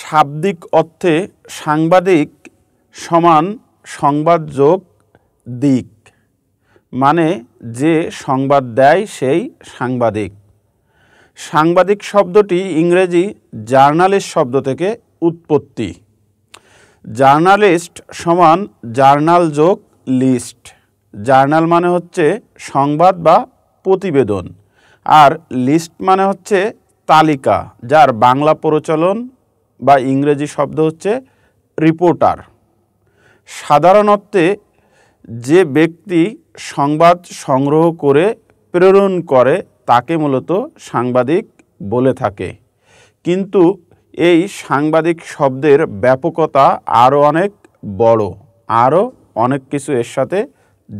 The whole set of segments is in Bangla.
শাব্দিক অর্থে সাংবাদিক সমান সংবাদ যোগ দিক মানে যে সংবাদ দেয় সেই সাংবাদিক সাংবাদিক শব্দটি ইংরেজি জার্নালিস্ট শব্দ থেকে উৎপত্তি জার্নালিস্ট সমান জার্নাল যোগ লিস্ট জার্নাল মানে হচ্ছে সংবাদ বা প্রতিবেদন আর লিস্ট মানে হচ্ছে তালিকা যার বাংলা প্রচলন বা ইংরেজি শব্দ হচ্ছে রিপোর্টার সাধারণত্বে যে ব্যক্তি সংবাদ সংগ্রহ করে প্রেরণ করে তাকে মূলত সাংবাদিক বলে থাকে কিন্তু এই সাংবাদিক শব্দের ব্যাপকতা আরও অনেক বড় আরও অনেক কিছু এর সাথে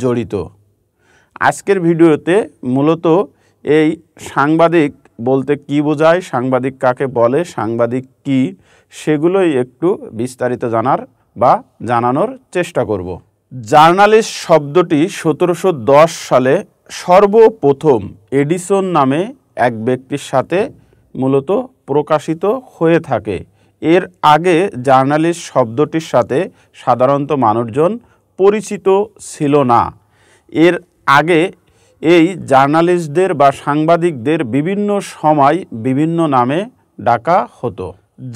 জড়িত আজকের ভিডিওতে মূলত এই সাংবাদিক বলতে কি বোঝায় সাংবাদিক কাকে বলে সাংবাদিক কি সেগুলোই একটু বিস্তারিত জানার বা জানানোর চেষ্টা করব জার্নালিস্ট শব্দটি সতেরোশো সালে সর্বপ্রথম এডিসন নামে এক ব্যক্তির সাথে মূলত প্রকাশিত হয়ে থাকে এর আগে জার্নালিস্ট শব্দটির সাথে সাধারণত মানুষজন পরিচিত ছিল না এর আগে এই জার্নালিস্টদের বা সাংবাদিকদের বিভিন্ন সময় বিভিন্ন নামে ডাকা হতো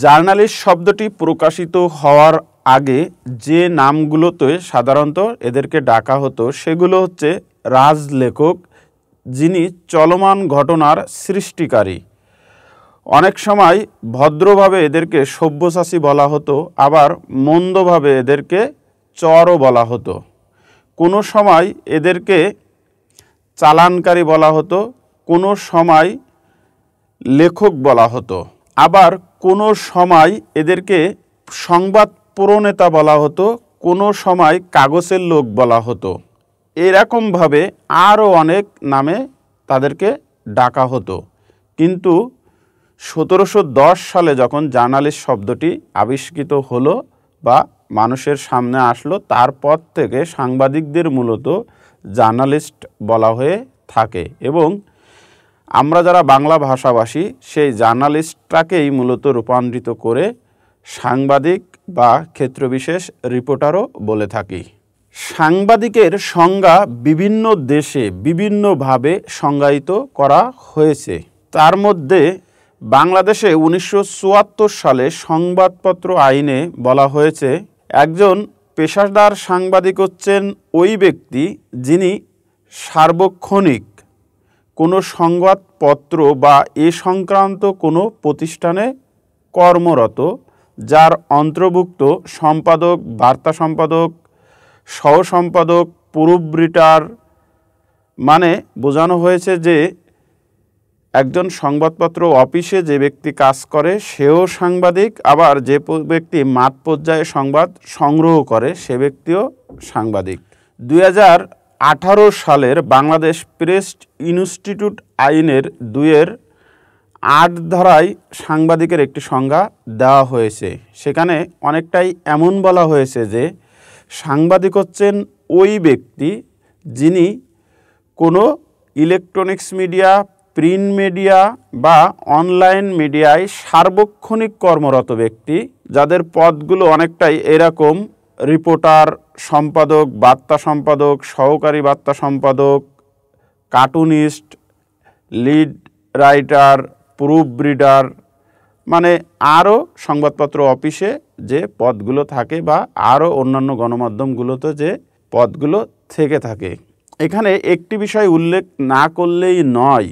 জার্নালিস্ট শব্দটি প্রকাশিত হওয়ার আগে যে নামগুলোতে সাধারণত এদেরকে ডাকা হতো সেগুলো হচ্ছে রাজলেখক যিনি চলমান ঘটনার সৃষ্টিকারী অনেক সময় ভদ্রভাবে এদেরকে সব্যসাচী বলা হতো আবার মন্দভাবে এদেরকে চরও বলা হতো কোনো সময় এদেরকে চালানকারী বলা হতো কোনো সময় লেখক বলা হতো আবার কোনো সময় এদেরকে সংবাদ প্রণেতা বলা হতো কোনো সময় কাগজের লোক বলা হতো এরকমভাবে আরও অনেক নামে তাদেরকে ডাকা হতো কিন্তু সতেরোশো সালে যখন জার্নালিস্ট শব্দটি আবিষ্কৃত হলো বা মানুষের সামনে আসলো তারপর থেকে সাংবাদিকদের মূলত জার্নালিস্ট বলা হয়ে থাকে এবং আমরা যারা বাংলা ভাষাভাষী সেই জার্নালিস্টটাকেই মূলত রূপান্তরিত করে সাংবাদিক বা ক্ষেত্রবিশেষ রিপোর্টারও বলে থাকি সাংবাদিকের সংজ্ঞা বিভিন্ন দেশে বিভিন্নভাবে সংজ্ঞায়িত করা হয়েছে তার মধ্যে বাংলাদেশে উনিশশো সালে সংবাদপত্র আইনে বলা হয়েছে একজন পেশাদার সাংবাদিক হচ্ছেন ওই ব্যক্তি যিনি সার্বক্ষণিক কোনো সংবাদপত্র বা এ সংক্রান্ত কোনো প্রতিষ্ঠানে কর্মরত যার অন্তর্ভুক্ত সম্পাদক বার্তা সম্পাদক সহসম্পাদক পুরুব্রিটার মানে বোঝানো হয়েছে যে একজন সংবাদপত্র অফিসে যে ব্যক্তি কাজ করে সেও সাংবাদিক আবার যে ব্যক্তি মাঠ পর্যায়ে সংবাদ সংগ্রহ করে সে ব্যক্তিও সাংবাদিক দুই আঠারো সালের বাংলাদেশ প্রেস ইনস্টিটিউট আইনের দুয়ের আট ধরায় সাংবাদিকের একটি সংজ্ঞা দেওয়া হয়েছে সেখানে অনেকটাই এমন বলা হয়েছে যে সাংবাদিক হচ্ছেন ওই ব্যক্তি যিনি কোনো ইলেকট্রনিক্স মিডিয়া প্রিন্ট মিডিয়া বা অনলাইন মিডিয়ায় সার্বক্ষণিক কর্মরত ব্যক্তি যাদের পদগুলো অনেকটাই এরকম রিপোর্টার সম্পাদক বার্তা সম্পাদক সহকারী বার্তা সম্পাদক cartoonist lead writer proofreader মানে আরও সংবাদপত্র অফিসে যে পদগুলো থাকে বা আরও অন্যান্য গণমাধ্যমগুলোতে যে পদগুলো থেকে থাকে এখানে একটি বিষয় উল্লেখ না করলেই নয়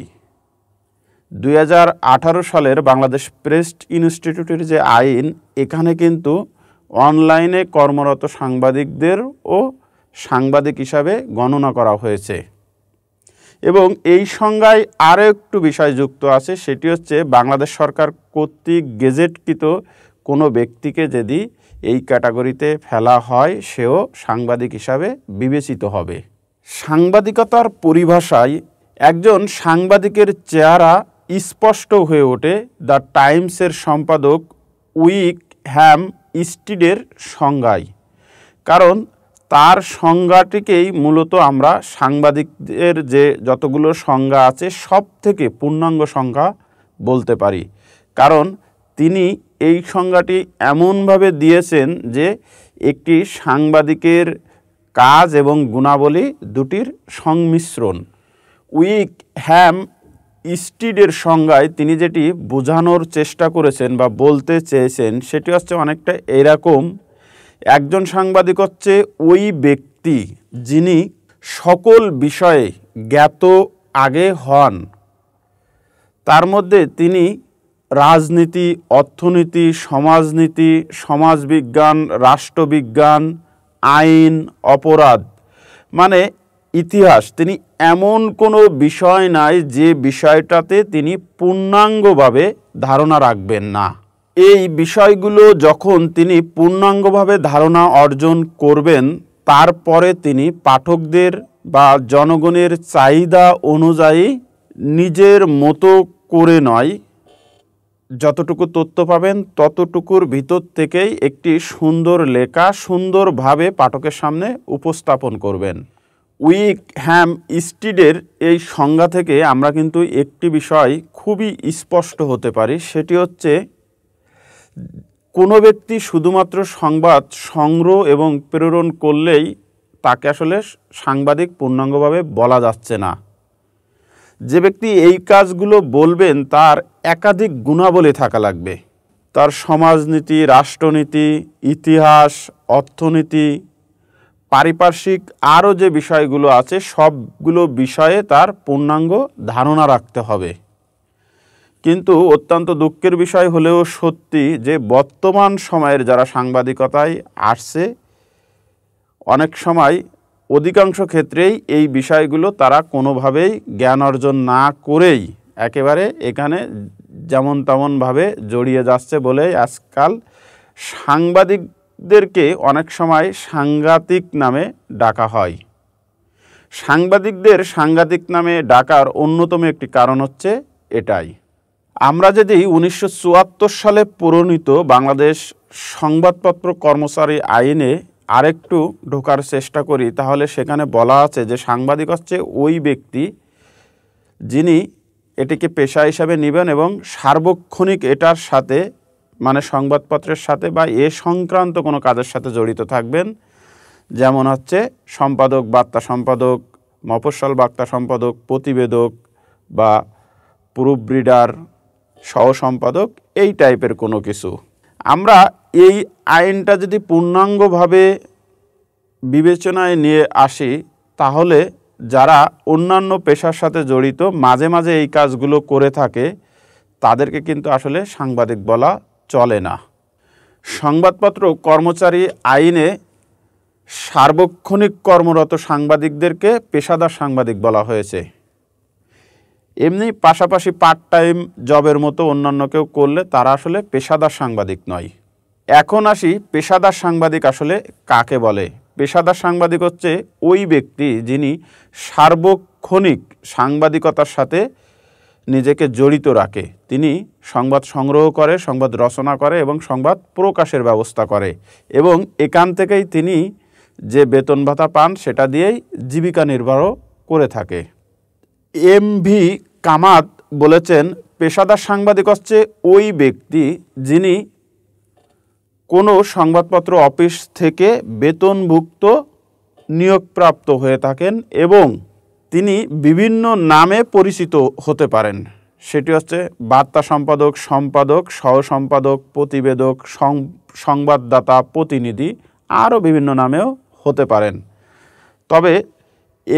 আঠারো সালের বাংলাদেশ প্রেস ইনস্টিটিউটের যে আইন এখানে কিন্তু অনলাইনে কর্মরত সাংবাদিকদের ও সাংবাদিক হিসাবে গণনা করা হয়েছে এবং এই সংজ্ঞায় আরও একটু বিষয় যুক্ত আছে সেটি হচ্ছে বাংলাদেশ সরকার কর্তৃক গেজেটকৃত কোনো ব্যক্তিকে যদি এই ক্যাটাগরিতে ফেলা হয় সেও সাংবাদিক হিসাবে বিবেচিত হবে সাংবাদিকতার পরিভাষায় একজন সাংবাদিকের চেহারা স্পষ্ট হয়ে ওঠে দ্য টাইমসের সম্পাদক উইক হ্যাম স্টিডের সংজ্ঞায় কারণ তার সংজ্ঞাটিকেই মূলত আমরা সাংবাদিকদের যে যতগুলো সংজ্ঞা আছে সব থেকে পূর্ণাঙ্গ সংজ্ঞা বলতে পারি কারণ তিনি এই সংজ্ঞাটি এমনভাবে দিয়েছেন যে একটি সাংবাদিকের কাজ এবং গুণাবলী দুটির সংমিশ্রণ উইক হ্যাম স্টিডের সংজ্ঞায় তিনি যেটি বোঝানোর চেষ্টা করেছেন বা বলতে চেয়েছেন সেটি হচ্ছে অনেকটা এরকম একজন সাংবাদিক হচ্ছে ওই ব্যক্তি যিনি সকল বিষয়ে জ্ঞাত আগে হন তার মধ্যে তিনি রাজনীতি অর্থনীতি সমাজনীতি সমাজবিজ্ঞান রাষ্ট্রবিজ্ঞান আইন অপরাধ মানে ইতিহাস তিনি এমন কোনো বিষয় নাই যে বিষয়টাতে তিনি পূর্ণাঙ্গভাবে ধারণা রাখবেন না এই বিষয়গুলো যখন তিনি পূর্ণাঙ্গভাবে ধারণা অর্জন করবেন তারপরে তিনি পাঠকদের বা জনগণের চাহিদা অনুযায়ী নিজের মতো করে নয় যতটুকু তথ্য পাবেন ততটুকুর ভিতর থেকেই একটি সুন্দর লেখা সুন্দরভাবে পাঠকের সামনে উপস্থাপন করবেন উইক হ্যাম স্টিডের এই সংজ্ঞা থেকে আমরা কিন্তু একটি বিষয় খুবই স্পষ্ট হতে পারি সেটি হচ্ছে কোনো ব্যক্তি শুধুমাত্র সংবাদ সংগ্রহ এবং প্রেরণ করলেই তাকে আসলে সাংবাদিক পূর্ণাঙ্গভাবে বলা যাচ্ছে না যে ব্যক্তি এই কাজগুলো বলবেন তার একাধিক গুণাবলী থাকা লাগবে তার সমাজনীতি রাষ্ট্রনীতি ইতিহাস অর্থনীতি পারিপার্শ্বিক আরও যে বিষয়গুলো আছে সবগুলো বিষয়ে তার পূর্ণাঙ্গ ধারণা রাখতে হবে কিন্তু অত্যন্ত দুঃখের বিষয় হলেও সত্যি যে বর্তমান সময়ের যারা সাংবাদিকতায় আসছে অনেক সময় অধিকাংশ ক্ষেত্রেই এই বিষয়গুলো তারা কোনোভাবেই জ্ঞান অর্জন না করেই একেবারে এখানে যেমন তেমনভাবে জড়িয়ে যাচ্ছে বলেই আজকাল সাংবাদিক সাংবাদিকদেরকে অনেক সময় সাংঘাতিক নামে ডাকা হয় সাংবাদিকদের সাংঘাতিক নামে ডাকার অন্যতম একটি কারণ হচ্ছে এটাই আমরা যদি উনিশশো সালে প্রণীত বাংলাদেশ সংবাদপত্র কর্মচারী আইনে আরেকটু ঢোকার চেষ্টা করি তাহলে সেখানে বলা আছে যে সাংবাদিক হচ্ছে ওই ব্যক্তি যিনি এটিকে পেশা হিসাবে নেবেন এবং সার্বক্ষণিক এটার সাথে মানে সংবাদপত্রের সাথে বা এ সংক্রান্ত কোনো কাজের সাথে জড়িত থাকবেন যেমন হচ্ছে সম্পাদক বার্তা সম্পাদক মফস্বল বার্তা সম্পাদক প্রতিবেদক বা প্রুফ ব্রিডার সহ সম্পাদক এই টাইপের কোনো কিছু আমরা এই আইনটা যদি পূর্ণাঙ্গভাবে বিবেচনায় নিয়ে আসি তাহলে যারা অন্যান্য পেশার সাথে জড়িত মাঝে মাঝে এই কাজগুলো করে থাকে তাদেরকে কিন্তু আসলে সাংবাদিক বলা চলে না সংবাদপত্র কর্মচারী আইনে সার্বক্ষণিক কর্মরত সাংবাদিকদেরকে পেশাদার সাংবাদিক বলা হয়েছে এমনি পাশাপাশি পার্ট টাইম জবের মতো অন্যান্য কেউ করলে তারা আসলে পেশাদার সাংবাদিক নয় এখন আসি পেশাদার সাংবাদিক আসলে কাকে বলে পেশাদার সাংবাদিক হচ্ছে ওই ব্যক্তি যিনি সার্বক্ষণিক সাংবাদিকতার সাথে নিজেকে জড়িত রাখে তিনি সংবাদ সংগ্রহ করে সংবাদ রচনা করে এবং সংবাদ প্রকাশের ব্যবস্থা করে এবং এখান থেকেই তিনি যে বেতন ভাতা পান সেটা দিয়েই জীবিকা নির্বাহ করে থাকে এম ভি কামাত বলেছেন পেশাদার সাংবাদিক হচ্ছে ওই ব্যক্তি যিনি কোনো সংবাদপত্র অফিস থেকে বেতনভুক্ত নিয়োগপ্রাপ্ত হয়ে থাকেন এবং তিনি বিভিন্ন নামে পরিচিত হতে পারেন সেটি হচ্ছে বার্তা সম্পাদক সম্পাদক সম্পাদক প্রতিবেদক সংবাদদাতা প্রতিনিধি আরও বিভিন্ন নামেও হতে পারেন তবে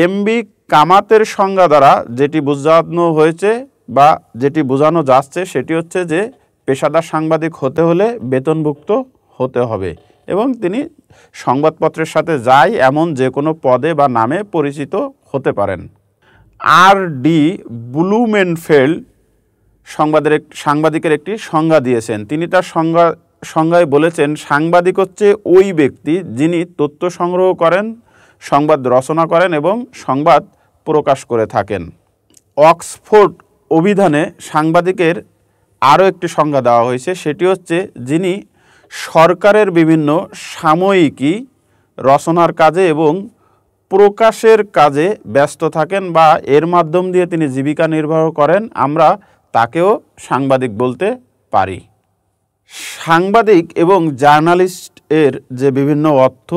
এমবি কামাতের সংজ্ঞা দ্বারা যেটি বোঝানো হয়েছে বা যেটি বোঝানো যাচ্ছে সেটি হচ্ছে যে পেশাদার সাংবাদিক হতে হলে বেতনভুক্ত হতে হবে এবং তিনি সংবাদপত্রের সাথে যাই এমন যে কোনো পদে বা নামে পরিচিত হতে পারেন আর ডি ব্লুমেনফেল্ড সংবাদের সাংবাদিকের একটি সংজ্ঞা দিয়েছেন তিনি তার সংজ্ঞা সংজ্ঞায় বলেছেন সাংবাদিক হচ্ছে ওই ব্যক্তি যিনি তথ্য সংগ্রহ করেন সংবাদ রচনা করেন এবং সংবাদ প্রকাশ করে থাকেন অক্সফোর্ড অভিধানে সাংবাদিকের আরও একটি সংজ্ঞা দেওয়া হয়েছে সেটি হচ্ছে যিনি সরকারের বিভিন্ন সাময়িকী রচনার কাজে এবং প্রকাশের কাজে ব্যস্ত থাকেন বা এর মাধ্যম দিয়ে তিনি জীবিকা নির্বাহ করেন আমরা তাকেও সাংবাদিক বলতে পারি সাংবাদিক এবং জার্নালিস্ট এর যে বিভিন্ন অর্থ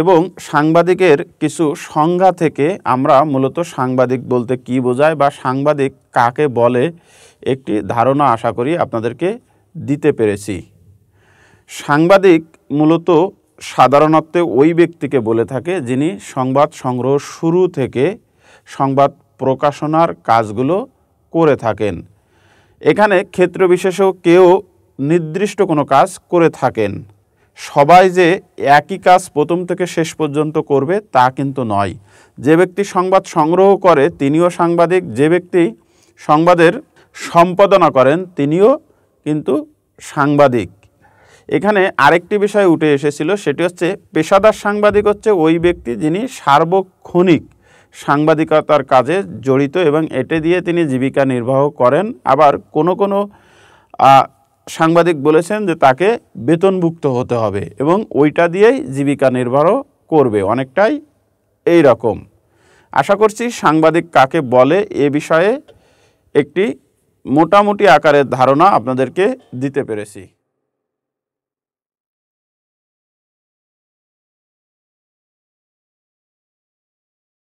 এবং সাংবাদিকের কিছু সংজ্ঞা থেকে আমরা মূলত সাংবাদিক বলতে কি বোঝায় বা সাংবাদিক কাকে বলে একটি ধারণা আশা করি আপনাদেরকে দিতে পেরেছি সাংবাদিক মূলত সাধারণত্বে ওই ব্যক্তিকে বলে থাকে যিনি সংবাদ সংগ্রহ শুরু থেকে সংবাদ প্রকাশনার কাজগুলো করে থাকেন এখানে ক্ষেত্র বিশেষেও কেউ নির্দিষ্ট কোনো কাজ করে থাকেন সবাই যে একই কাজ প্রথম থেকে শেষ পর্যন্ত করবে তা কিন্তু নয় যে ব্যক্তি সংবাদ সংগ্রহ করে তিনিও সাংবাদিক যে ব্যক্তি সংবাদের সম্পাদনা করেন তিনিও কিন্তু সাংবাদিক এখানে আরেকটি বিষয় উঠে এসেছিল সেটি হচ্ছে পেশাদার সাংবাদিক হচ্ছে ওই ব্যক্তি যিনি সার্বক্ষণিক সাংবাদিকতার কাজে জড়িত এবং এটি দিয়ে তিনি জীবিকা নির্বাহ করেন আবার কোনো কোনো সাংবাদিক বলেছেন যে তাকে বেতনভুক্ত হতে হবে এবং ওইটা দিয়েই জীবিকা নির্বাহ করবে অনেকটাই এই রকম আশা করছি সাংবাদিক কাকে বলে এ বিষয়ে একটি মোটামুটি আকারের ধারণা আপনাদেরকে দিতে পেরেছি